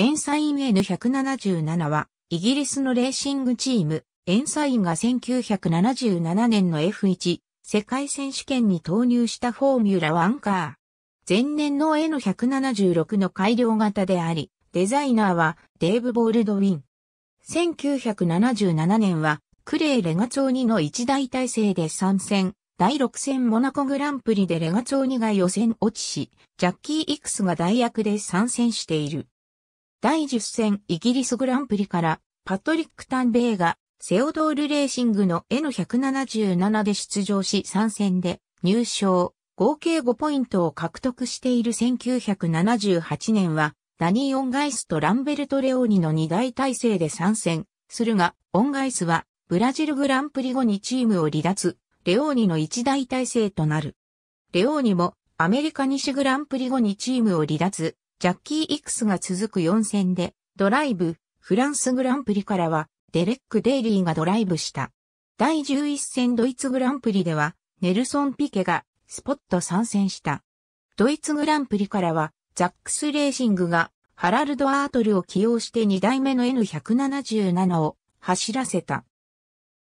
エンサイン N177 は、イギリスのレーシングチーム、エンサインが1977年の F1 世界選手権に投入したフォーミュラワンカー。前年の N176 の改良型であり、デザイナーはデーブ・ボールドウィン。1977年はクレイ・レガツオーニの一大体制で参戦。第6戦モナコグランプリでレガツオーニが予選落ちし、ジャッキー・イクスが代役で参戦している。第10戦イギリスグランプリからパトリック・タンベイがセオドールレーシングの N177 で出場し3戦で入賞、合計5ポイントを獲得している1978年はダニー・オンガイスとランベルト・レオーニの2大体制で参戦するが、オンガイスはブラジルグランプリ後にチームを離脱、レオーニの一大体制となる。レオーニもアメリカ西グランプリ後にチームを離脱、ジャッキー・イクスが続く4戦で、ドライブ、フランスグランプリからは、デレック・デイリーがドライブした。第11戦ドイツグランプリでは、ネルソン・ピケが、スポット参戦した。ドイツグランプリからは、ザックス・レーシングが、ハラルド・アートルを起用して2代目の N177 を走らせた。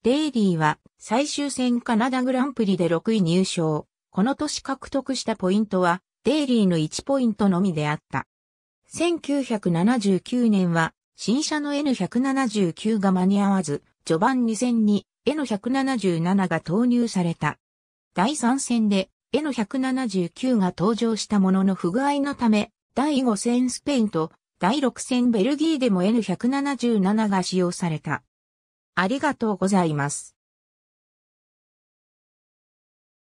デイリーは最終戦カナダグランプリで6位入賞。この年獲得したポイントはデイリーの1ポイントのみであった。1979年は、新車の N179 が間に合わず、序盤2戦に N177 が投入された。第3戦で N179 が登場したものの不具合のため、第5戦スペインと第6戦ベルギーでも N177 が使用された。ありがとうございます。